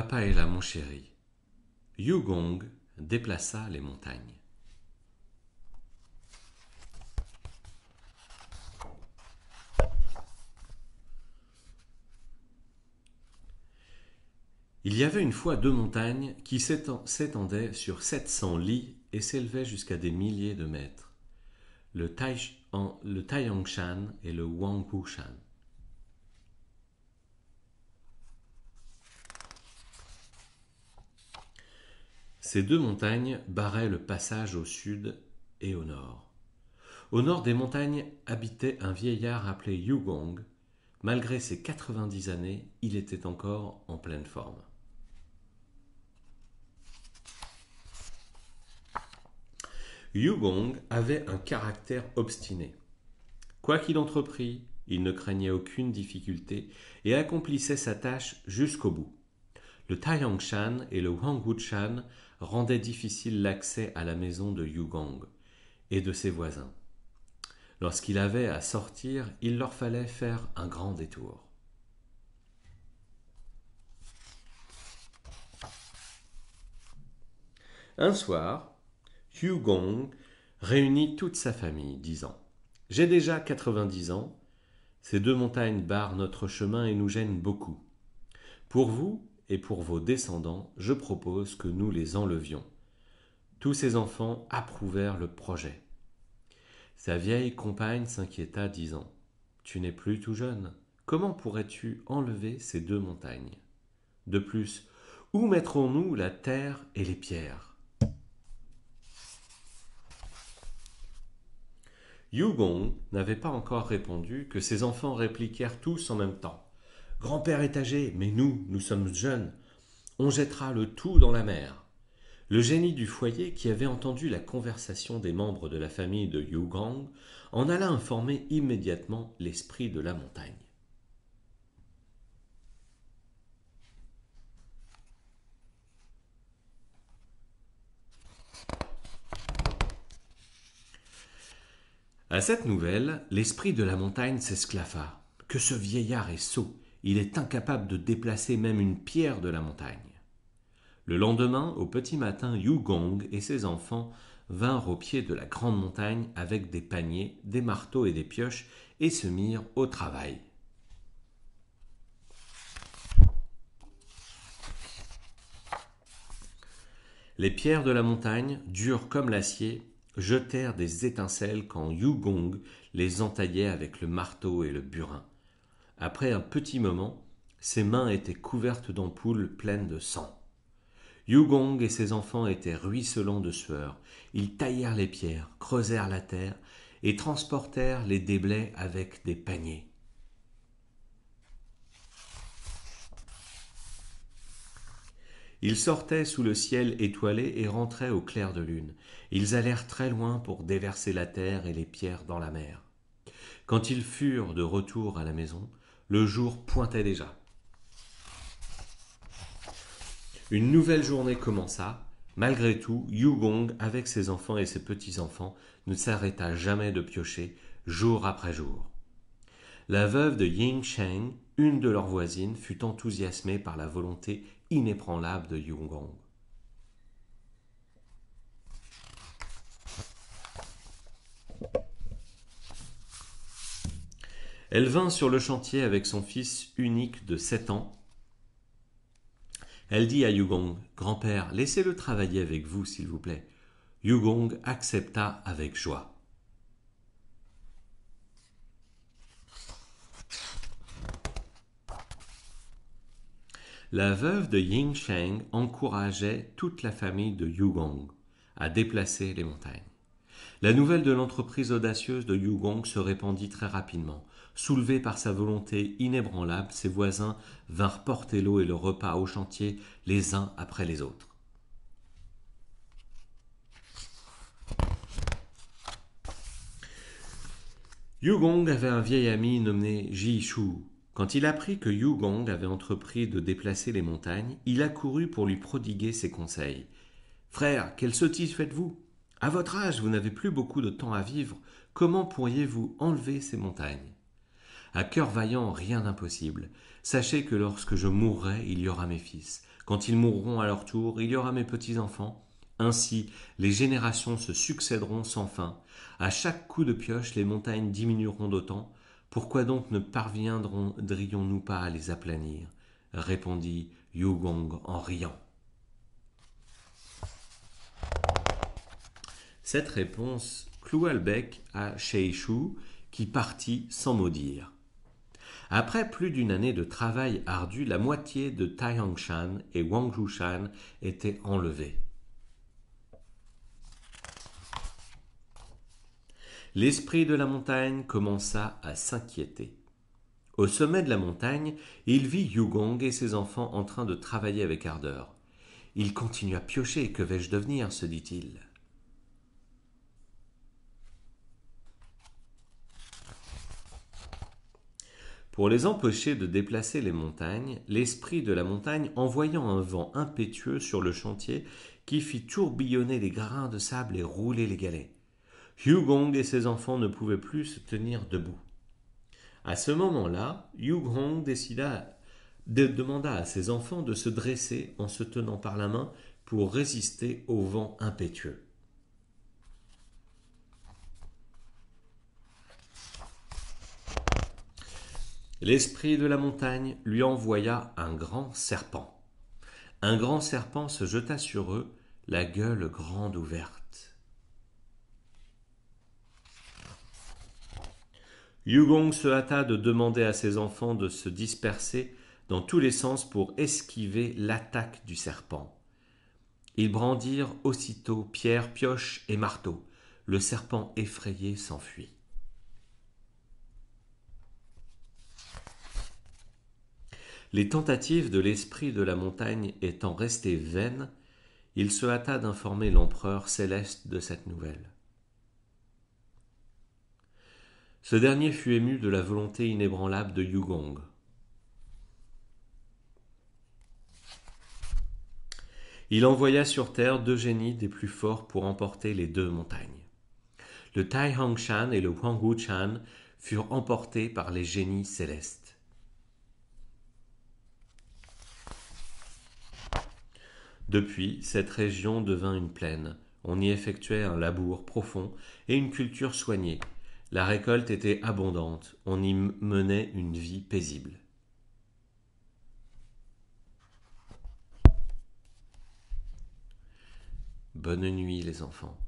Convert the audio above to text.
Papa est là, mon chéri. Yugong déplaça les montagnes. Il y avait une fois deux montagnes qui s'étendaient sur 700 lits et s'élevaient jusqu'à des milliers de mètres, le, Taiyangshan et le Shan. Ces deux montagnes barraient le passage au sud et au nord. Au nord des montagnes habitait un vieillard appelé Yu Gong. Malgré ses 90 années, il était encore en pleine forme. Gong avait un caractère obstiné. Quoi qu'il entreprit, il ne craignait aucune difficulté et accomplissait sa tâche jusqu'au bout. Le Taiyangshan et le Shan rendait difficile l'accès à la maison de Gong et de ses voisins. Lorsqu'il avait à sortir, il leur fallait faire un grand détour. Un soir, Yu Gong réunit toute sa famille, disant J'ai déjà 90 ans, ces deux montagnes barrent notre chemin et nous gênent beaucoup. Pour vous, et pour vos descendants, je propose que nous les enlevions. Tous ses enfants approuvèrent le projet. Sa vieille compagne s'inquiéta, disant Tu n'es plus tout jeune. Comment pourrais-tu enlever ces deux montagnes De plus, où mettrons-nous la terre et les pierres Gong n'avait pas encore répondu que ses enfants répliquèrent tous en même temps Grand-père est âgé, mais nous, nous sommes jeunes. On jettera le tout dans la mer. Le génie du foyer, qui avait entendu la conversation des membres de la famille de Yu Gang, en alla informer immédiatement l'esprit de la montagne. À cette nouvelle, l'esprit de la montagne s'esclaffa. Que ce vieillard est sot il est incapable de déplacer même une pierre de la montagne. Le lendemain, au petit matin, Yu Gong et ses enfants vinrent au pied de la grande montagne avec des paniers, des marteaux et des pioches et se mirent au travail. Les pierres de la montagne, dures comme l'acier, jetèrent des étincelles quand Yu Gong les entaillait avec le marteau et le burin. Après un petit moment, ses mains étaient couvertes d'ampoules pleines de sang. Yugong et ses enfants étaient ruisselants de sueur. Ils taillèrent les pierres, creusèrent la terre et transportèrent les déblais avec des paniers. Ils sortaient sous le ciel étoilé et rentraient au clair de lune. Ils allèrent très loin pour déverser la terre et les pierres dans la mer. Quand ils furent de retour à la maison, le jour pointait déjà. Une nouvelle journée commença. Malgré tout, Yu Gong, avec ses enfants et ses petits-enfants, ne s'arrêta jamais de piocher, jour après jour. La veuve de Ying Sheng, une de leurs voisines, fut enthousiasmée par la volonté inébranlable de Gong. Elle vint sur le chantier avec son fils unique de sept ans. Elle dit à Yugong Grand-père, laissez-le travailler avec vous, s'il vous plaît. Gong accepta avec joie. La veuve de Ying Sheng encourageait toute la famille de Yugong à déplacer les montagnes. La nouvelle de l'entreprise audacieuse de Yugong se répandit très rapidement. Soulevés par sa volonté inébranlable, ses voisins vinrent porter l'eau et le repas au chantier les uns après les autres. Yu Gong avait un vieil ami nommé Ji Shu. Quand il apprit que Yu Gong avait entrepris de déplacer les montagnes, il accourut pour lui prodiguer ses conseils. Frère, quelle sottise faites-vous À votre âge, vous n'avez plus beaucoup de temps à vivre. Comment pourriez-vous enlever ces montagnes à cœur vaillant, rien d'impossible. Sachez que lorsque je mourrai, il y aura mes fils. Quand ils mourront à leur tour, il y aura mes petits-enfants. Ainsi, les générations se succéderont sans fin. À chaque coup de pioche, les montagnes diminueront d'autant. Pourquoi donc ne parviendrions-nous pas à les aplanir répondit Gong en riant. Cette réponse cloua le bec à Shu, qui partit sans maudire. dire. Après plus d'une année de travail ardu, la moitié de Taiyangshan et Wangjushan étaient enlevés. L'esprit de la montagne commença à s'inquiéter. Au sommet de la montagne, il vit Gong et ses enfants en train de travailler avec ardeur. Il continue à piocher, que vais-je devenir se dit-il. Pour les empêcher de déplacer les montagnes, l'esprit de la montagne envoyant un vent impétueux sur le chantier qui fit tourbillonner les grains de sable et rouler les galets. Gong et ses enfants ne pouvaient plus se tenir debout. À ce moment-là, Hugong décida demanda à ses enfants de se dresser en se tenant par la main pour résister au vent impétueux. L'esprit de la montagne lui envoya un grand serpent. Un grand serpent se jeta sur eux, la gueule grande ouverte. Yugong se hâta de demander à ses enfants de se disperser dans tous les sens pour esquiver l'attaque du serpent. Ils brandirent aussitôt pierre, pioche et marteau. Le serpent effrayé s'enfuit. Les tentatives de l'esprit de la montagne étant restées vaines, il se hâta d'informer l'empereur céleste de cette nouvelle. Ce dernier fut ému de la volonté inébranlable de Yugong. Il envoya sur terre deux génies des plus forts pour emporter les deux montagnes. Le Hong et le Wu Chan furent emportés par les génies célestes. Depuis, cette région devint une plaine. On y effectuait un labour profond et une culture soignée. La récolte était abondante. On y menait une vie paisible. Bonne nuit les enfants.